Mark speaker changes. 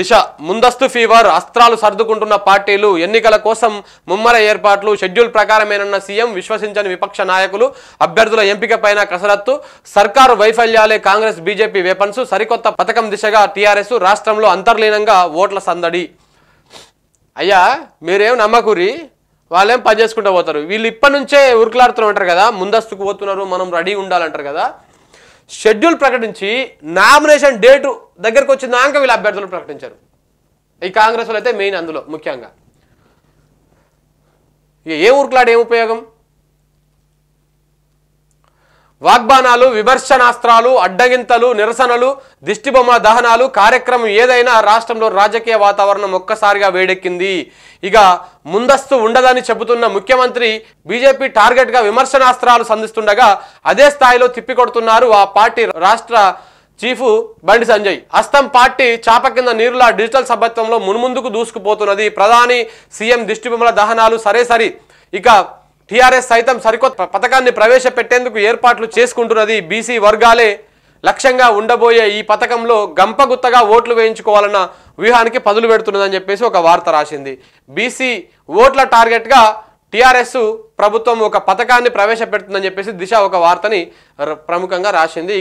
Speaker 1: దిశ ముందస్తు ఫీవర్ అస్త్రాలు సర్దుకుంటున్న పార్టీలు ఎన్నికల కోసం ముమ్మర ఏర్పాట్లు షెడ్యూల్ ప్రకారమేనన్న సీఎం విశ్వసించని విపక్ష నాయకులు అభ్యర్థుల ఎంపిక పైన కసరత్తు సర్కారు వైఫల్యాలే కాంగ్రెస్ బీజేపీ వేపన్స్ సరికొత్త పథకం దిశగా టీఆర్ఎస్ రాష్ట్రంలో అంతర్లీనంగా ఓట్ల సందడి అయ్యా మీరేం నమ్మకూరి వాళ్ళేం పని చేసుకుంటూ పోతారు వీళ్ళు ఇప్పటి నుంచే ఉరుకులాడుతూ ఉంటారు కదా ముందస్తుకు పోతున్నారు మనం రెడీ ఉండాలంటారు కదా షెడ్యూల్ ప్రకటించి నామినేషన్ డేటు దగ్గరకు వచ్చిందాక వీళ్ళ అభ్యర్థులు ప్రకటించారు ఈ కాంగ్రెస్ అయితే మెయిన్ అందులో ముఖ్యంగా ఏ ఊరుకులాడు ఏం ఉపయోగం వాగ్బానాలు విమర్శనాస్త్రాలు అడ్డగింతలు నిరసనలు దిష్టిబొమ్మ దహనాలు కార్యక్రమం ఏదైనా రాష్ట్రంలో రాజకీయ వాతావరణం ఒక్కసారిగా వేడెక్కింది ఇక ముందస్తు ఉండదని చెబుతున్న ముఖ్యమంత్రి బీజేపీ టార్గెట్గా విమర్శనాస్త్రాలు సంధిస్తుండగా అదే స్థాయిలో తిప్పికొడుతున్నారు ఆ పార్టీ రాష్ట్ర చీఫ్ బండి సంజయ్ అస్తం పార్టీ చాప కింద నీరులా డిజిటల్ సభ్యత్వంలో మున్ముందుకు దూసుకుపోతున్నది ప్రధాని సీఎం దిష్టిబొమ్మల దహనాలు సరే సరి ఇక టీఆర్ఎస్ సైతం సరికొత్త పథకాన్ని ప్రవేశపెట్టేందుకు ఏర్పాట్లు చేసుకుంటున్నది బీసీ వర్గాలే లక్ష్యంగా ఉండబోయే ఈ పథకంలో గంపగుత్తగా ఓట్లు వేయించుకోవాలన్న వ్యూహానికి పదులు పెడుతున్నదని చెప్పేసి ఒక వార్త రాసింది బీసీ ఓట్ల టార్గెట్గా టిఆర్ఎస్ ప్రభుత్వం ఒక పథకాన్ని ప్రవేశపెడుతుందని చెప్పేసి దిశ ఒక వార్తని ప్రముఖంగా రాసింది